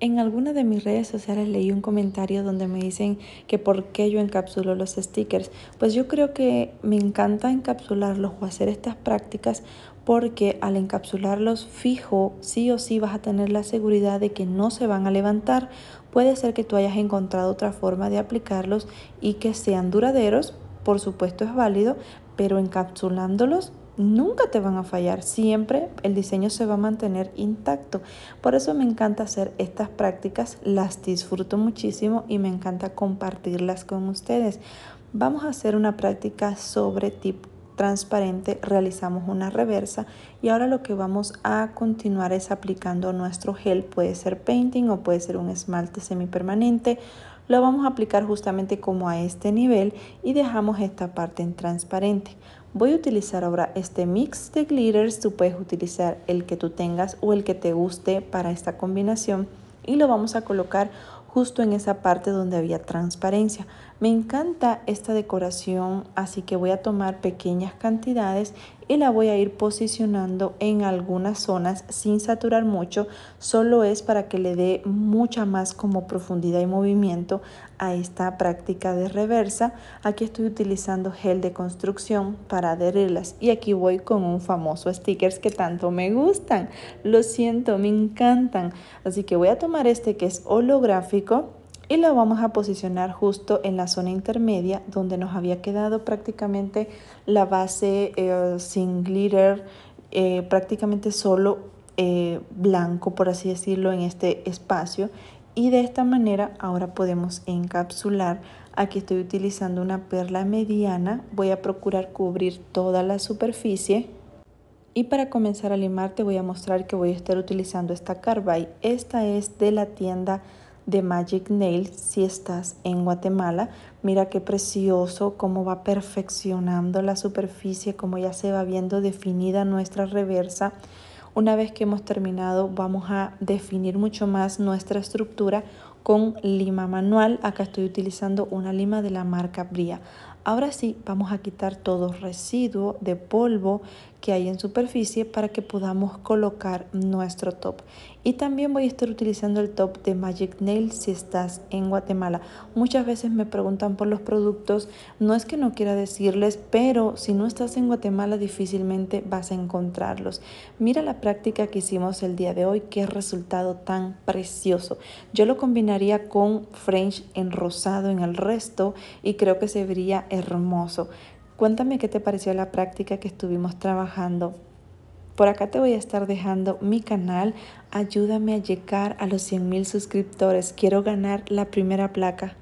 En alguna de mis redes sociales leí un comentario donde me dicen que por qué yo encapsulo los stickers. Pues yo creo que me encanta encapsularlos o hacer estas prácticas porque al encapsularlos fijo, sí o sí vas a tener la seguridad de que no se van a levantar. Puede ser que tú hayas encontrado otra forma de aplicarlos y que sean duraderos, por supuesto es válido, pero encapsulándolos nunca te van a fallar, siempre el diseño se va a mantener intacto. Por eso me encanta hacer estas prácticas, las disfruto muchísimo y me encanta compartirlas con ustedes. Vamos a hacer una práctica sobre tip transparente, realizamos una reversa y ahora lo que vamos a continuar es aplicando nuestro gel, puede ser painting o puede ser un esmalte semipermanente, lo vamos a aplicar justamente como a este nivel y dejamos esta parte en transparente. Voy a utilizar ahora este mix de glitters, tú puedes utilizar el que tú tengas o el que te guste para esta combinación y lo vamos a colocar justo en esa parte donde había transparencia. Me encanta esta decoración, así que voy a tomar pequeñas cantidades y la voy a ir posicionando en algunas zonas sin saturar mucho, solo es para que le dé mucha más como profundidad y movimiento a esta práctica de reversa. Aquí estoy utilizando gel de construcción para adherirlas y aquí voy con un famoso stickers que tanto me gustan. Lo siento, me encantan. Así que voy a tomar este que es holográfico y lo vamos a posicionar justo en la zona intermedia donde nos había quedado prácticamente la base eh, sin glitter, eh, prácticamente solo eh, blanco, por así decirlo, en este espacio. Y de esta manera ahora podemos encapsular. Aquí estoy utilizando una perla mediana. Voy a procurar cubrir toda la superficie. Y para comenzar a limar te voy a mostrar que voy a estar utilizando esta carbide. Esta es de la tienda de Magic Nail si estás en Guatemala. Mira qué precioso cómo va perfeccionando la superficie, como ya se va viendo definida nuestra reversa. Una vez que hemos terminado vamos a definir mucho más nuestra estructura con lima manual. Acá estoy utilizando una lima de la marca Bria. Ahora sí, vamos a quitar todo residuo de polvo que hay en superficie para que podamos colocar nuestro top. Y también voy a estar utilizando el top de Magic Nail si estás en Guatemala. Muchas veces me preguntan por los productos, no es que no quiera decirles, pero si no estás en Guatemala difícilmente vas a encontrarlos. Mira la práctica que hicimos el día de hoy, qué resultado tan precioso. Yo lo combinaría con French en rosado en el resto y creo que se vería hermoso. Cuéntame qué te pareció la práctica que estuvimos trabajando. Por acá te voy a estar dejando mi canal. Ayúdame a llegar a los mil suscriptores. Quiero ganar la primera placa.